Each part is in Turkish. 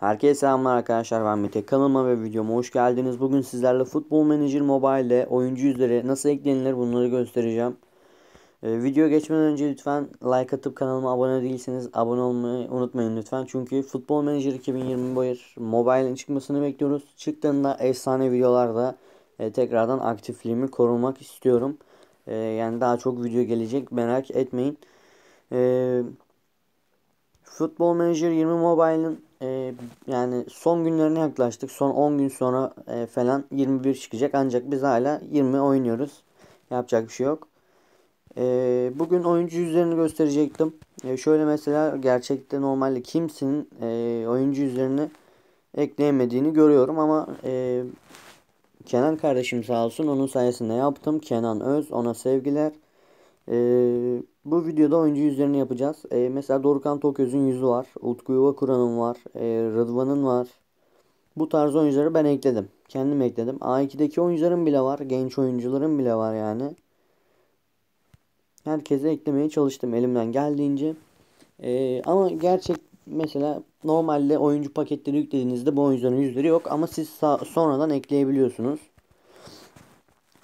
Herkese selamlar arkadaşlar ben Mete kanalıma ve videoma hoş geldiniz. Bugün sizlerle Football Manager Mobile ile oyuncu yüzleri nasıl eklenilir bunları göstereceğim. Ee, video geçmeden önce lütfen like atıp kanalıma abone değilseniz abone olmayı unutmayın lütfen. Çünkü Football Manager 2021 Mobile'in çıkmasını bekliyoruz. Çıktığında efsane videolarda e, tekrardan aktifliğimi korumak istiyorum. E, yani daha çok video gelecek merak etmeyin. Eee... Futbol Manager 20 Mobile'ın e, yani son günlerine yaklaştık. Son 10 gün sonra e, falan 21 çıkacak. Ancak biz hala 20 oynuyoruz. Yapacak bir şey yok. E, bugün oyuncu yüzlerini gösterecektim. E, şöyle mesela gerçekte normalde kimsenin e, oyuncu yüzlerini ekleyemediğini görüyorum ama e, Kenan kardeşim sağ olsun onun sayesinde yaptım. Kenan Öz ona sevgiler. Eee bu videoda oyuncu yüzlerini yapacağız. Ee, mesela Dorukan Toköz'ün yüzü var. Utku Yuva Kur'an'ın var. E, Rıdvan'ın var. Bu tarz oyuncuları ben ekledim. Kendim ekledim. A2'deki oyuncuların bile var. Genç oyuncuların bile var yani. Herkese eklemeye çalıştım elimden geldiğince. E, ama gerçek mesela normalde oyuncu paketleri yüklediğinizde bu oyuncuların yüzleri yok. Ama siz sonradan ekleyebiliyorsunuz.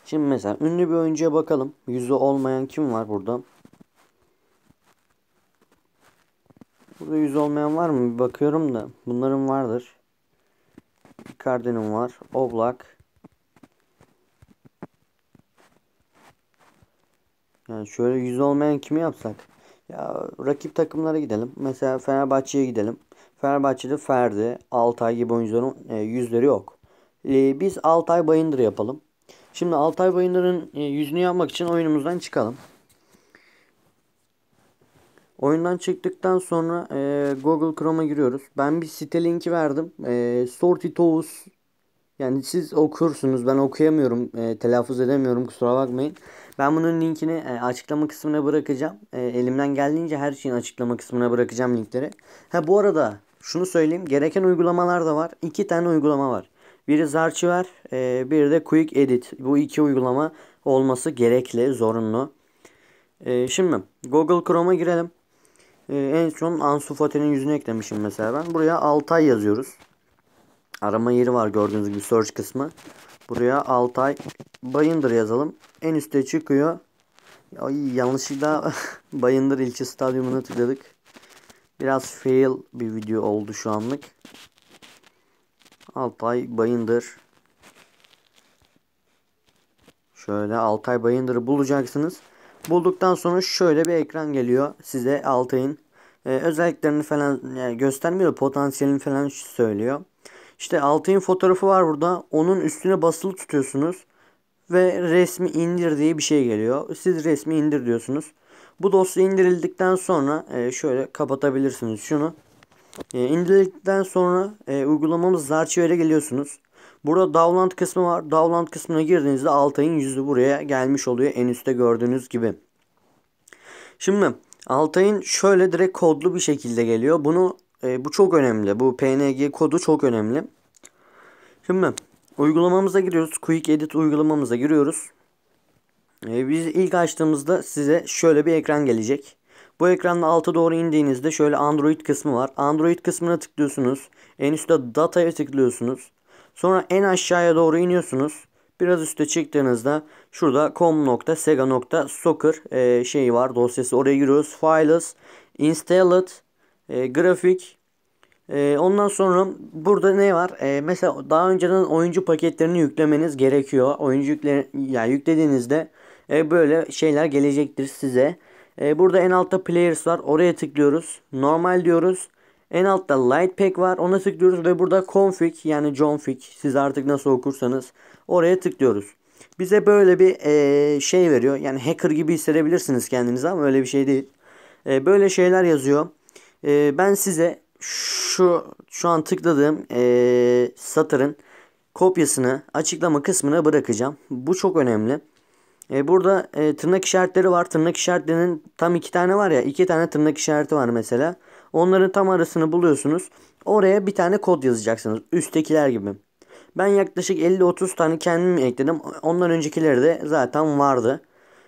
Şimdi mesela ünlü bir oyuncuya bakalım. Yüzü olmayan kim var burada? Burada yüz olmayan var mı? Bir bakıyorum da. Bunların vardır. Icardi'nin var. Oblak. Yani şöyle yüz olmayan kimi yapsak? Ya rakip takımlara gidelim. Mesela Fenerbahçe'ye gidelim. Fenerbahçe'de Ferdi, Altay gibi oyuncuların e, yüzleri yok. E, biz Altay Bayındır yapalım. Şimdi Altay Bayındır'ın e, yüzünü yapmak için oyunumuzdan çıkalım. Oyundan çıktıktan sonra e, Google Chrome'a giriyoruz. Ben bir site linki verdim. E, Sortitos yani siz okursunuz ben okuyamıyorum e, telaffuz edemiyorum kusura bakmayın. Ben bunun linkini e, açıklama kısmına bırakacağım. E, elimden geldiğince her şeyin açıklama kısmına bırakacağım linkleri. Ha bu arada şunu söyleyeyim gereken uygulamalar da var. İki tane uygulama var. Biri Zarchiver e, biri de Quick Edit. Bu iki uygulama olması gerekli zorunlu. E, şimdi Google Chrome'a girelim. Ee, en son Ansu Fati'nin yüzünü eklemişim mesela ben. Buraya Altay yazıyoruz. Arama yeri var gördüğünüz gibi search kısmı. Buraya Altay Bayındır yazalım. En üste çıkıyor. Ay, yanlışlıkla Bayındır ilçe stadyumuna tıkladık. Biraz fail bir video oldu şu anlık. Altay Bayındır. Şöyle Altay Bayındır'ı bulacaksınız. Bulduktan sonra şöyle bir ekran geliyor size Altay'ın. Ee, özelliklerini falan yani göstermiyor potansiyelini falan söylüyor. İşte Altay'ın fotoğrafı var burada. Onun üstüne basılı tutuyorsunuz. Ve resmi indir diye bir şey geliyor. Siz resmi indir diyorsunuz. Bu dosya indirildikten sonra e, şöyle kapatabilirsiniz şunu. E, indirdikten sonra e, uygulamamız Zarchiver'e geliyorsunuz. Burada download kısmı var. Download kısmına girdiğinizde Altay'ın yüzü buraya gelmiş oluyor. En üstte gördüğünüz gibi. Şimdi Altay'ın şöyle direkt kodlu bir şekilde geliyor. Bunu e, bu çok önemli. Bu PNG kodu çok önemli. Şimdi uygulamamıza giriyoruz. Quick Edit uygulamamıza giriyoruz. E, biz ilk açtığımızda size şöyle bir ekran gelecek. Bu ekranda alta doğru indiğinizde şöyle Android kısmı var. Android kısmına tıklıyorsunuz. En üstte Data'ya tıklıyorsunuz. Sonra en aşağıya doğru iniyorsunuz. Biraz üste çıktığınızda şurada com.sega.soccer e, şeyi var dosyası. Oraya giriyoruz. Files, installed, e, grafik. E, ondan sonra burada ne var? E, mesela daha önceden oyuncu paketlerini yüklemeniz gerekiyor. Oyuncu yükle, yani yüklediğinizde e, böyle şeyler gelecektir size. E, burada en altta players var. Oraya tıklıyoruz. Normal diyoruz. En altta light var. Ona tıklıyoruz ve burada config yani config siz artık nasıl okursanız oraya tıklıyoruz. Bize böyle bir e, şey veriyor. Yani hacker gibi hissedebilirsiniz kendinizi ama öyle bir şey değil. E, böyle şeyler yazıyor. E, ben size şu şu an tıkladığım e, satırın kopyasını açıklama kısmına bırakacağım. Bu çok önemli. E, burada e, tırnak işaretleri var. Tırnak işaretlerinin tam iki tane var ya. iki tane tırnak işareti var mesela. Onların tam arasını buluyorsunuz. Oraya bir tane kod yazacaksınız. Üsttekiler gibi. Ben yaklaşık 50-30 tane kendim ekledim. Ondan öncekileri de zaten vardı.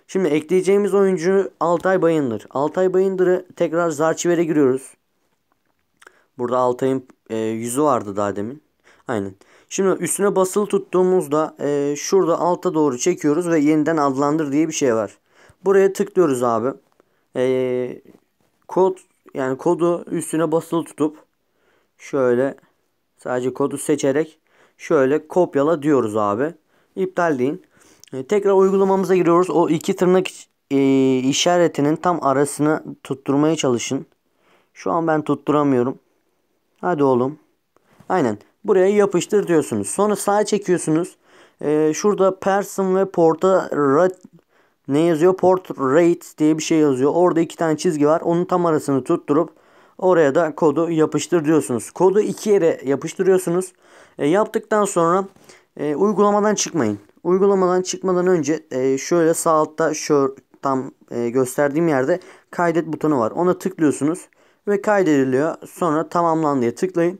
Şimdi ekleyeceğimiz oyuncu Altay Bayındır. Altay Bayındır'ı tekrar Zarçiver'e giriyoruz. Burada Altay'ın e, yüzü vardı daha demin. Aynen. Şimdi üstüne basılı tuttuğumuzda e, şurada alta doğru çekiyoruz ve yeniden adlandır diye bir şey var. Buraya tıklıyoruz abi. E, kod yani kodu üstüne basılı tutup şöyle sadece kodu seçerek şöyle kopyala diyoruz abi. İptal deyin. E, tekrar uygulamamıza giriyoruz. O iki tırnak e, işaretinin tam arasını tutturmaya çalışın. Şu an ben tutturamıyorum. Hadi oğlum. Aynen. Buraya yapıştır diyorsunuz. Sonra sağa çekiyorsunuz. E, şurada person ve porta ne yazıyor? Portrait diye bir şey yazıyor. Orada iki tane çizgi var. Onun tam arasını tutturup oraya da kodu yapıştır diyorsunuz. Kodu iki yere yapıştırıyorsunuz. E, yaptıktan sonra e, uygulamadan çıkmayın. Uygulamadan çıkmadan önce e, şöyle sağ altta şu tam e, gösterdiğim yerde kaydet butonu var. Ona tıklıyorsunuz ve kaydediliyor. Sonra tamamlan diye tıklayın.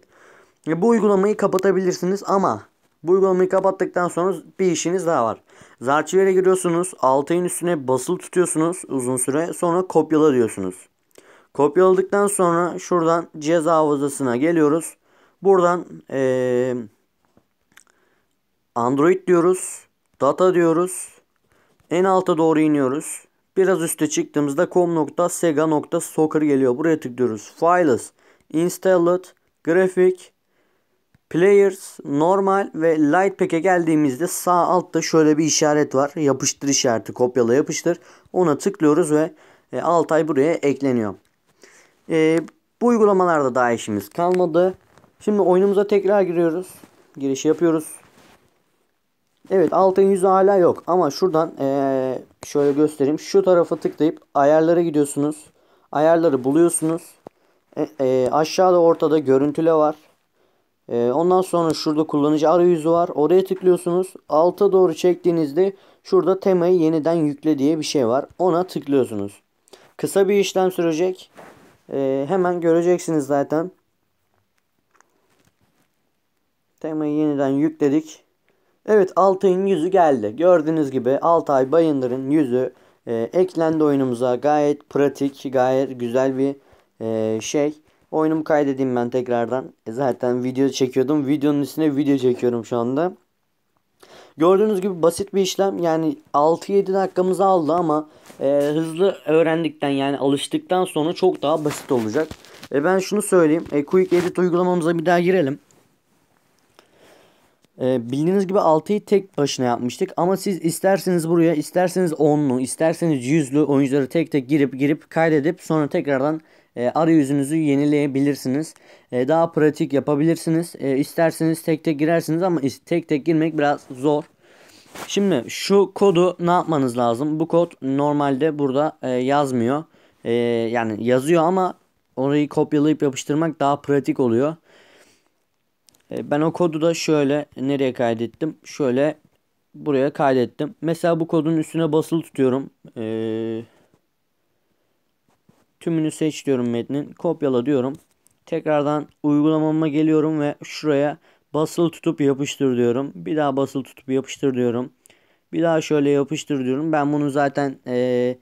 E, bu uygulamayı kapatabilirsiniz ama bu uygulamayı kapattıktan sonra bir işiniz daha var. Zarchiver'e giriyorsunuz. Altayın üstüne basılı tutuyorsunuz uzun süre. Sonra kopyala diyorsunuz. Kopyaladıktan sonra şuradan ceza hafızasına geliyoruz. Buradan ee, Android diyoruz. Data diyoruz. En alta doğru iniyoruz. Biraz üste çıktığımızda com.sega.soccer geliyor. Buraya tıklıyoruz. Files, Installed, Graphic, Players, normal ve light pack'e geldiğimizde sağ altta şöyle bir işaret var. Yapıştır işareti kopyala yapıştır. Ona tıklıyoruz ve e, Altay buraya ekleniyor. E, bu uygulamalarda daha işimiz kalmadı. Şimdi oyunumuza tekrar giriyoruz. Giriş yapıyoruz. Evet altın yüzü hala yok ama şuradan e, şöyle göstereyim. Şu tarafa tıklayıp ayarlara gidiyorsunuz. Ayarları buluyorsunuz. E, e, aşağıda ortada görüntüle var. E, ondan sonra şurada kullanıcı arayüzü var. Oraya tıklıyorsunuz. Alta doğru çektiğinizde şurada temayı yeniden yükle diye bir şey var. Ona tıklıyorsunuz. Kısa bir işlem sürecek. E, hemen göreceksiniz zaten. Temayı yeniden yükledik. Evet Altay'ın yüzü geldi. Gördüğünüz gibi Altay Bayındır'ın yüzü e, eklendi oyunumuza. Gayet pratik, gayet güzel bir e, şey. Oyunumu kaydedeyim ben tekrardan. E zaten video çekiyordum. Videonun üstüne video çekiyorum şu anda. Gördüğünüz gibi basit bir işlem. Yani 6-7 dakikamızı aldı ama e, hızlı öğrendikten yani alıştıktan sonra çok daha basit olacak. E ben şunu söyleyeyim. E, Quick Edit uygulamamıza bir daha girelim. E, bildiğiniz gibi 6'yı tek başına yapmıştık. Ama siz isterseniz buraya isterseniz 10'lu isterseniz 100'lü oyuncuları tek tek girip girip kaydedip sonra tekrardan e, arayüzünüzü yenileyebilirsiniz. E, daha pratik yapabilirsiniz. E, isterseniz tek tek girersiniz ama tek tek girmek biraz zor. Şimdi şu kodu ne yapmanız lazım? Bu kod normalde burada e, yazmıyor. E, yani yazıyor ama orayı kopyalayıp yapıştırmak daha pratik oluyor. E, ben o kodu da şöyle nereye kaydettim? Şöyle buraya kaydettim. Mesela bu kodun üstüne basılı tutuyorum. E, tümünü seç diyorum metnin. Kopyala diyorum. Tekrardan uygulamama geliyorum ve şuraya basılı tutup yapıştır diyorum. Bir daha basılı tutup yapıştır diyorum. Bir daha şöyle yapıştır diyorum. Ben bunu zaten ee,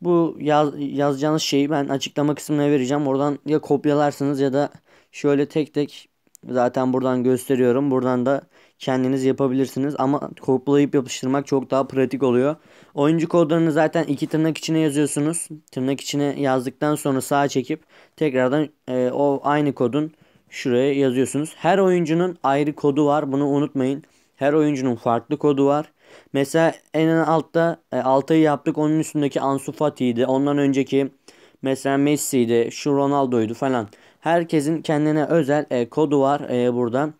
bu yaz, yazacağınız şeyi ben açıklama kısmına vereceğim. Oradan ya kopyalarsınız ya da şöyle tek tek Zaten buradan gösteriyorum. Buradan da kendiniz yapabilirsiniz. Ama koplayıp yapıştırmak çok daha pratik oluyor. Oyuncu kodlarını zaten iki tırnak içine yazıyorsunuz. Tırnak içine yazdıktan sonra sağa çekip tekrardan e, o aynı kodun şuraya yazıyorsunuz. Her oyuncunun ayrı kodu var. Bunu unutmayın. Her oyuncunun farklı kodu var. Mesela en altta e, Altay'ı yaptık. Onun üstündeki Ansu Fati'ydi. Ondan önceki mesela Messi'ydi. Şu Ronaldo'ydu falan. Herkesin kendine özel e, kodu var e, burada.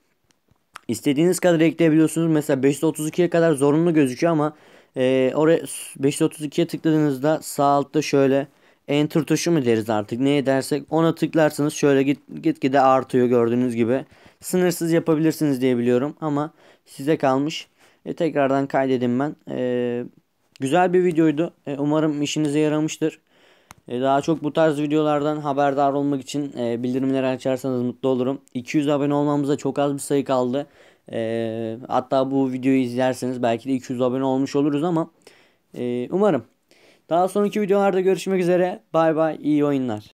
İstediğiniz kadar ekleyebiliyorsunuz. Mesela 532'ye kadar zorunlu gözüküyor ama e, oraya 532'ye tıkladığınızda sağ altta şöyle enter tuşu mu deriz artık neye dersek ona tıklarsınız şöyle git gitgide artıyor gördüğünüz gibi. Sınırsız yapabilirsiniz diye biliyorum ama size kalmış. E, tekrardan kaydedin ben. E, güzel bir videoydu. E, umarım işinize yaramıştır. E, daha çok bu tarz videolardan haberdar olmak için e, bildirimleri açarsanız mutlu olurum. 200 abone olmamıza çok az bir sayı kaldı. E, hatta bu videoyu izlerseniz belki de 200 abone olmuş oluruz ama umarım. Daha sonraki videolarda görüşmek üzere. Bay bay iyi oyunlar.